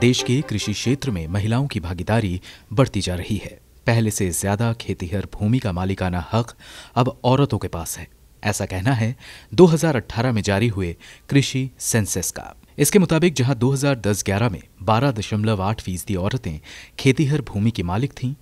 देश के कृषि क्षेत्र में महिलाओं की भागीदारी बढ़ती जा रही है पहले से ज्यादा खेतीहर भूमि का मालिकाना हक अब औरतों के पास है ऐसा कहना है 2018 में जारी हुए कृषि सेंसेस का इसके मुताबिक जहां 2010-11 में 12.8 फीसदी औरतें खेतीहर भूमि की मालिक थीं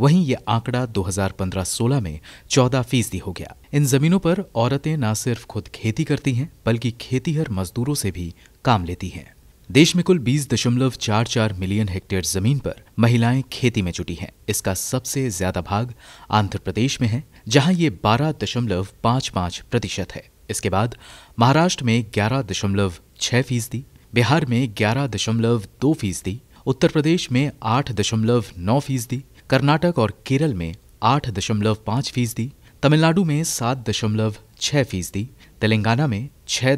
वहीं ये आंकड़ा 2015-16 में 14 फीसदी हो गया इन जमीनों पर औरतें न सिर्फ खुद खेती करती हैं बल्कि खेतीहर मजदूरों से भी काम लेती हैं देश में कुल बीस दशमलव चार चार मिलियन हेक्टेयर जमीन पर महिलाएं खेती में जुटी हैं इसका सबसे ज्यादा भाग आंध्र प्रदेश में है जहां ये बारह दशमलव पाँच प्रतिशत है इसके बाद महाराष्ट्र में ग्यारह दशमलव छह फीसदी बिहार में ग्यारह दशमलव दो फीसदी उत्तर प्रदेश में आठ दशमलव नौ फीसदी कर्नाटक और केरल में आठ दशमलव पाँच फीसदी तमिलनाडु में सात दशमलव छह फीसदी तेलंगाना में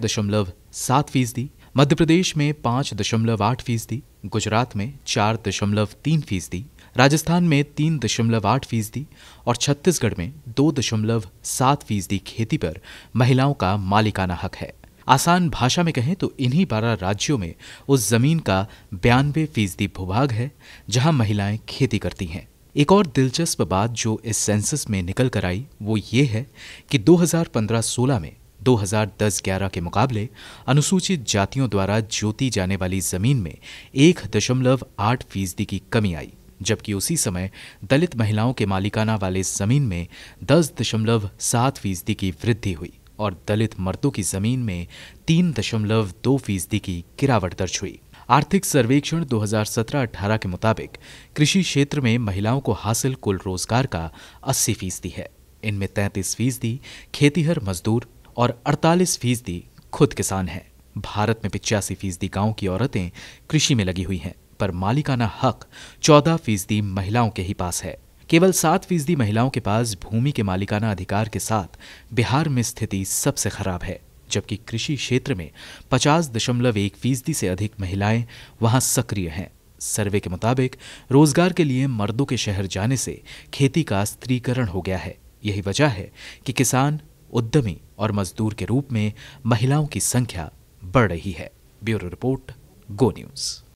दशमलव सात फीसदी मध्य प्रदेश में पाँच दशमलव आठ फीसदी गुजरात में चार दशमलव तीन फीसदी राजस्थान में तीन दशमलव आठ फीसदी और छत्तीसगढ़ में दो दशमलव सात फीसदी खेती पर महिलाओं का मालिकाना हक है आसान भाषा में कहें तो इन्हीं बारह राज्यों में उस जमीन का बयानबे फीसदी भूभाग है जहां महिलाएं खेती करती हैं एक और दिलचस्प बात जो इस सेंसस में निकल कर आई वो ये है कि 2015-16 में 2010-11 के मुकाबले अनुसूचित जातियों द्वारा जोती जाने वाली जमीन में एक दशमलव आठ फीसदी की कमी आई जबकि उसी समय दलित महिलाओं के मालिकाना वाले जमीन में दस दशमलव सात फीसदी की वृद्धि हुई और दलित मर्दों की जमीन में तीन दशमलव दो फीसदी की गिरावट दर्ज हुई आर्थिक सर्वेक्षण 2017-18 के मुताबिक कृषि क्षेत्र में महिलाओं को हासिल कुल रोजगार का 80 फीसदी है इनमें 33 फीसदी खेतीहर मजदूर और 48 फीसदी खुद किसान हैं भारत में पिचासी फीसदी गाँव की औरतें कृषि में लगी हुई हैं पर मालिकाना हक चौदह फीसदी महिलाओं के ही पास है केवल सात फीसदी महिलाओं के पास भूमि के मालिकाना अधिकार के साथ बिहार में स्थिति सबसे खराब है जबकि कृषि क्षेत्र में पचास दशमलव एक फीसदी से अधिक महिलाएं वहां सक्रिय हैं सर्वे के मुताबिक रोजगार के लिए मर्दों के शहर जाने से खेती का स्त्रीकरण हो गया है यही वजह है कि किसान उद्यमी और मजदूर के रूप में महिलाओं की संख्या बढ़ रही है ब्यूरो रिपोर्ट गो न्यूज़